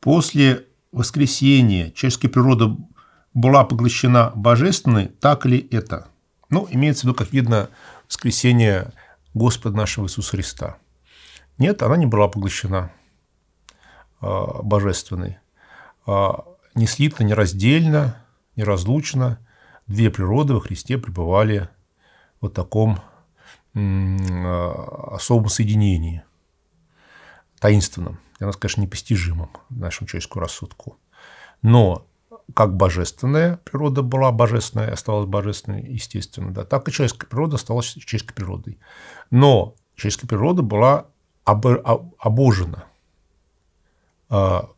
После воскресения человеческая природа была поглощена божественной, так ли это? Ну, имеется в виду, как видно, воскресение Господа нашего Иисуса Христа. Нет, она не была поглощена а, божественной. А, не слитно, не раздельно, не разлучно. Две природы во Христе пребывали в вот таком а, особом соединении, таинственном для нас, конечно, непостижимым нашему человеческому рассудку. Но как божественная природа была божественная, осталась божественной, естественно, да, так и человеческая природа осталась человеческой природой. Но человеческая природа была об, об, обожена а,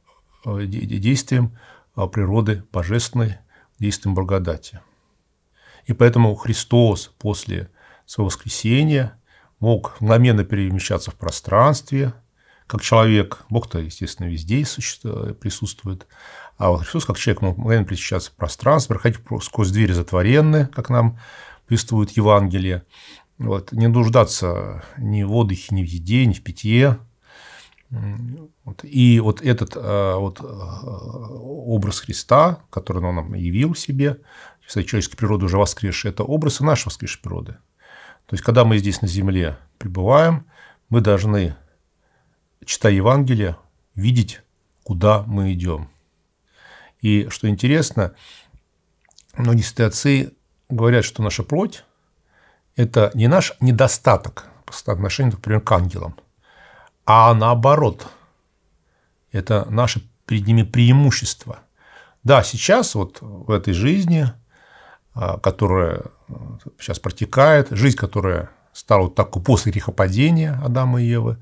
а, действием а, природы божественной, действием благодати. И поэтому Христос после своего воскресения мог мгновенно перемещаться в пространстве, как человек. Бог-то, естественно, везде присутствует. А вот Христос как человек мог мгновенно причащаться в пространство, проходить сквозь двери затворенные, как нам повествует Евангелие. Вот, не нуждаться ни в отдыхе, ни в еде, ни в питье. Вот. И вот этот а, вот, а, образ Христа, который он нам явил себе, человеческой природы уже воскресшая, это образ и нашей воскресшей природы. То есть, когда мы здесь на земле пребываем, мы должны читая Евангелие, видеть, куда мы идем. И что интересно, многие ситуации говорят, что наша плоть – это не наш недостаток по отношению, например, к ангелам, а наоборот. Это наше перед ними преимущество. Да, сейчас вот в этой жизни, а, которая э, сейчас протекает, жизнь, которая стала вот такой после грехопадения Адама и Евы,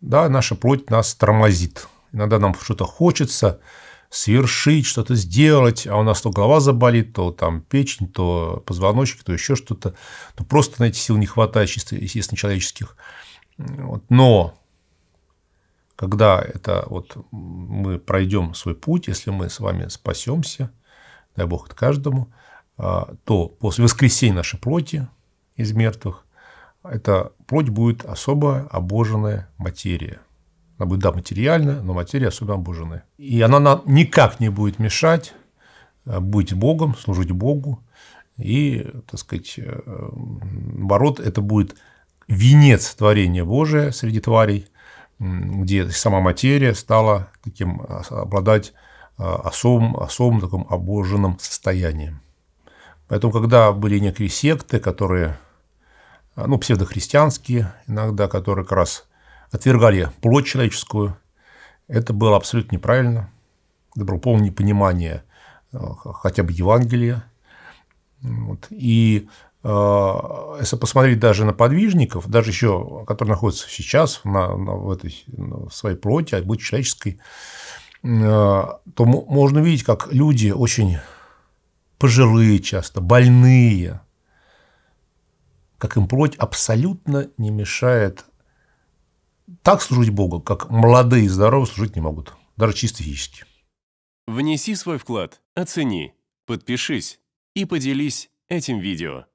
да, наша плоть нас тормозит. Иногда нам что-то хочется свершить, что-то сделать, а у нас то голова заболит, то там печень, то позвоночник, то еще что-то. То просто на эти силы не хватает, чисто, естественно, человеческих. Вот. Но когда это вот мы пройдем свой путь, если мы с вами спасемся, дай бог это каждому, а, то после воскресения нашей плоти из мертвых это плоть будет особая обоженная материя. Она будет, да, материальная, но материя особо обоженная. И она нам никак не будет мешать э, быть Богом, служить Богу. И, так сказать, наоборот, э, это будет венец творения Божия среди тварей, где сама материя стала таким, а, обладать а, особым, особым таким обоженным состоянием. Поэтому, когда были некие секты, которые а, ну, псевдохристианские иногда, которые как раз отвергали плоть человеческую. Это было абсолютно неправильно. Это было полное непонимание э, хотя бы Евангелия. Вот. И э, если посмотреть даже на подвижников, даже еще, которые находятся сейчас на, на, в, этой, в своей плоти, а быть человеческой, э, то можно видеть, как люди очень пожилые часто, больные, как им плоть абсолютно не мешает так служить Богу, как молодые и здоровые служить не могут, даже чисто физически. Внеси свой вклад, оцени, подпишись и поделись этим видео.